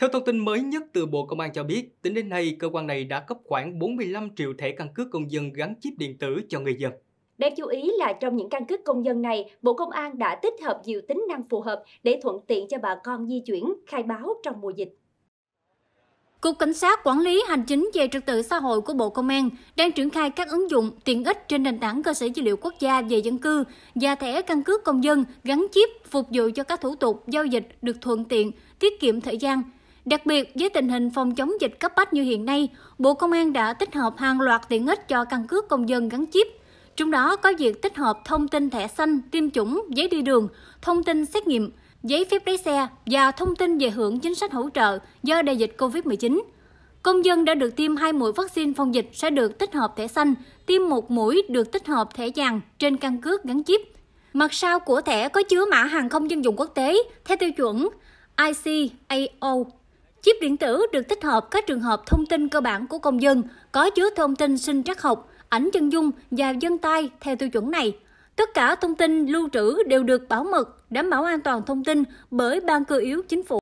Theo thông tin mới nhất từ Bộ Công an cho biết, tính đến nay, cơ quan này đã cấp khoảng 45 triệu thẻ căn cước công dân gắn chip điện tử cho người dân. Đáng chú ý là trong những căn cước công dân này, Bộ Công an đã tích hợp nhiều tính năng phù hợp để thuận tiện cho bà con di chuyển, khai báo trong mùa dịch. Cục Cảnh sát Quản lý Hành chính về trật tự xã hội của Bộ Công an đang triển khai các ứng dụng tiện ích trên nền tảng cơ sở dữ liệu quốc gia về dân cư và thẻ căn cước công dân gắn chip phục vụ cho các thủ tục giao dịch được thuận tiện, tiết kiệm thời gian, Đặc biệt, với tình hình phòng chống dịch cấp bách như hiện nay, Bộ Công an đã tích hợp hàng loạt tiện ích cho căn cước công dân gắn chip. Trong đó có việc tích hợp thông tin thẻ xanh, tiêm chủng, giấy đi đường, thông tin xét nghiệm, giấy phép lái xe và thông tin về hưởng chính sách hỗ trợ do đại dịch COVID-19. Công dân đã được tiêm hai mũi vaccine phòng dịch sẽ được tích hợp thẻ xanh, tiêm một mũi được tích hợp thẻ vàng trên căn cước gắn chip. Mặt sau của thẻ có chứa mã hàng không dân dụng quốc tế theo tiêu chuẩn ICAO Chip điện tử được tích hợp các trường hợp thông tin cơ bản của công dân, có chứa thông tin sinh trắc học, ảnh chân dung và dân tay theo tiêu chuẩn này. Tất cả thông tin lưu trữ đều được bảo mật, đảm bảo an toàn thông tin bởi ban cơ yếu chính phủ